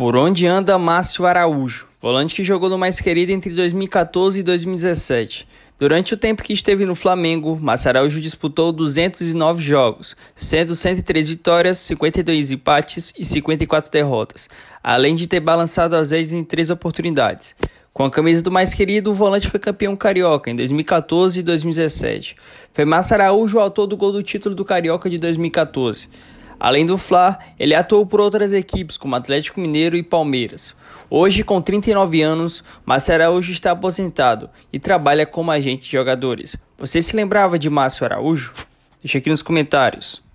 Por onde anda Márcio Araújo, volante que jogou no mais querido entre 2014 e 2017. Durante o tempo que esteve no Flamengo, Márcio Araújo disputou 209 jogos, sendo 103 vitórias, 52 empates e 54 derrotas, além de ter balançado as redes em três oportunidades. Com a camisa do mais querido, o volante foi campeão carioca em 2014 e 2017. Foi Márcio Araújo o autor do gol do título do Carioca de 2014. Além do Fla, ele atuou por outras equipes como Atlético Mineiro e Palmeiras. Hoje, com 39 anos, Márcio Araújo está aposentado e trabalha como agente de jogadores. Você se lembrava de Márcio Araújo? Deixa aqui nos comentários.